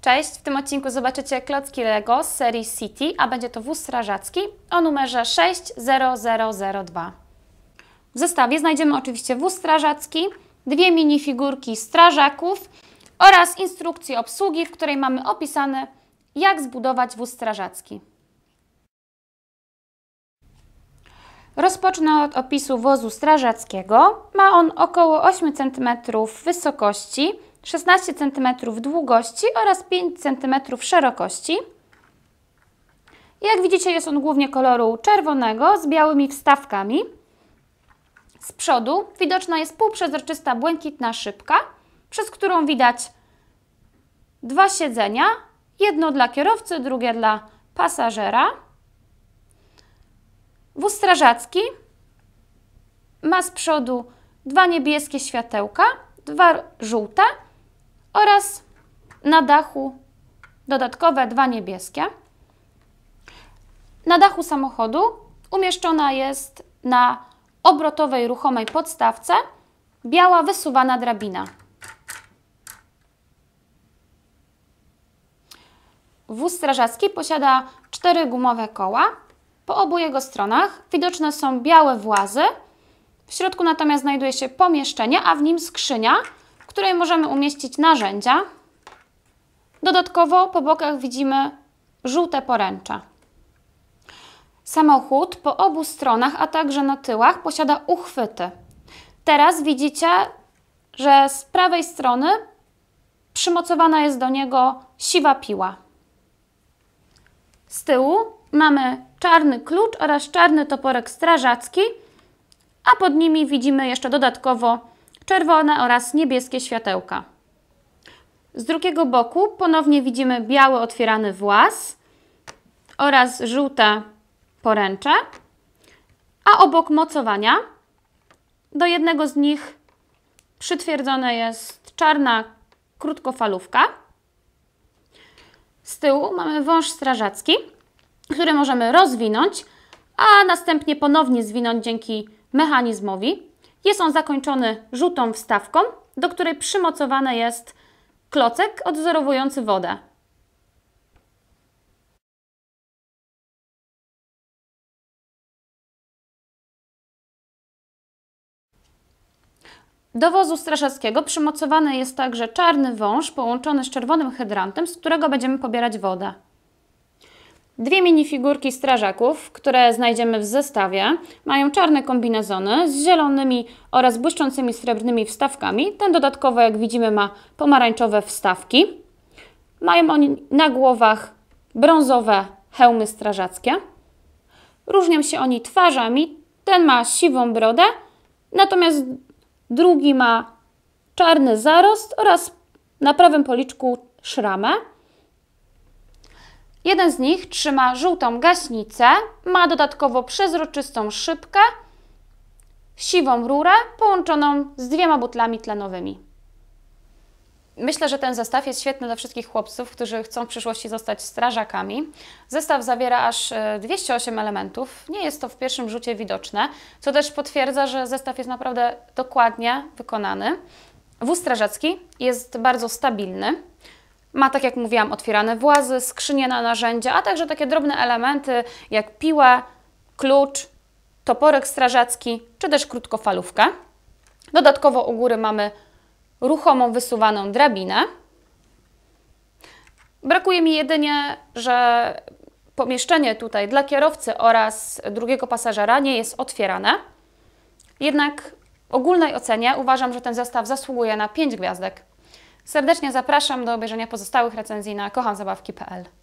Cześć, w tym odcinku zobaczycie klocki LEGO z serii City, a będzie to wóz strażacki o numerze 60002. W zestawie znajdziemy oczywiście wóz strażacki, dwie minifigurki strażaków oraz instrukcję obsługi, w której mamy opisane jak zbudować wóz strażacki. Rozpocznę od opisu wozu strażackiego. Ma on około 8 cm wysokości, 16 cm długości oraz 5 cm szerokości. Jak widzicie jest on głównie koloru czerwonego z białymi wstawkami. Z przodu widoczna jest półprzezroczysta błękitna szybka, przez którą widać dwa siedzenia, jedno dla kierowcy, drugie dla pasażera. Wóz strażacki ma z przodu dwa niebieskie światełka, dwa żółte oraz na dachu dodatkowe dwa niebieskie. Na dachu samochodu umieszczona jest na obrotowej ruchomej podstawce biała wysuwana drabina. Wóz strażacki posiada cztery gumowe koła. Po obu jego stronach widoczne są białe włazy. W środku natomiast znajduje się pomieszczenie, a w nim skrzynia, której możemy umieścić narzędzia. Dodatkowo po bokach widzimy żółte poręcza. Samochód po obu stronach, a także na tyłach posiada uchwyty. Teraz widzicie, że z prawej strony przymocowana jest do niego siwa piła. Z tyłu mamy czarny klucz oraz czarny toporek strażacki, a pod nimi widzimy jeszcze dodatkowo czerwone oraz niebieskie światełka. Z drugiego boku ponownie widzimy biały otwierany włas oraz żółte poręcze, a obok mocowania do jednego z nich przytwierdzona jest czarna krótkofalówka. Z tyłu mamy wąż strażacki, który możemy rozwinąć, a następnie ponownie zwinąć dzięki mechanizmowi. Jest on zakończony żółtą wstawką, do której przymocowany jest klocek odzorowujący wodę. Do wozu straszackiego przymocowany jest także czarny wąż połączony z czerwonym hydrantem, z którego będziemy pobierać wodę. Dwie minifigurki strażaków, które znajdziemy w zestawie, mają czarne kombinezony z zielonymi oraz błyszczącymi srebrnymi wstawkami. Ten dodatkowo, jak widzimy, ma pomarańczowe wstawki. Mają oni na głowach brązowe hełmy strażackie. Różnią się oni twarzami. Ten ma siwą brodę, natomiast drugi ma czarny zarost oraz na prawym policzku szramę. Jeden z nich trzyma żółtą gaśnicę, ma dodatkowo przezroczystą szybkę, siwą rurę połączoną z dwiema butlami tlenowymi. Myślę, że ten zestaw jest świetny dla wszystkich chłopców, którzy chcą w przyszłości zostać strażakami. Zestaw zawiera aż 208 e, elementów. Nie jest to w pierwszym rzucie widoczne, co też potwierdza, że zestaw jest naprawdę dokładnie wykonany. Wóz strażacki jest bardzo stabilny. Ma, tak jak mówiłam, otwierane włazy, skrzynie na narzędzia, a także takie drobne elementy jak piła, klucz, toporek strażacki czy też krótkofalówkę. Dodatkowo u góry mamy ruchomą, wysuwaną drabinę. Brakuje mi jedynie, że pomieszczenie tutaj dla kierowcy oraz drugiego pasażera nie jest otwierane. Jednak w ogólnej ocenie uważam, że ten zestaw zasługuje na 5 gwiazdek. Serdecznie zapraszam do obejrzenia pozostałych recenzji na kochamzabawki.pl.